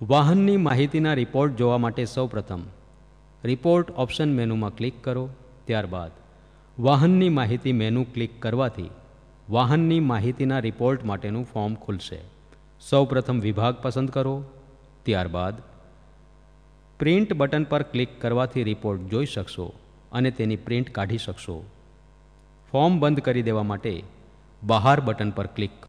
વાહનની માહિતીના રિપોર્ટ જોવા માટે સૌપ્રથમ રિપોર્ટ ઓપ્શન મેનુમાં ક્લિક કરો ત્યારબાદ વાહનની માહિતી મેનુ ક્લિક કરવાથી વાહનની માહિતીના રિપોર્ટ માટેનું ફોર્મ ખુલશે સૌપ્રથમ વિભાગ પસંદ કરો ત્યારબાદ પ્રિન્ટ બટન પર ક્લિક કરવાથી રિપોર્ટ જોઈ શકશો અને તેની પ્રિન્ટ કાઢી શકશો ફોર્મ બંધ કરી દેવા માટે બહાર બટન પર ક્લિક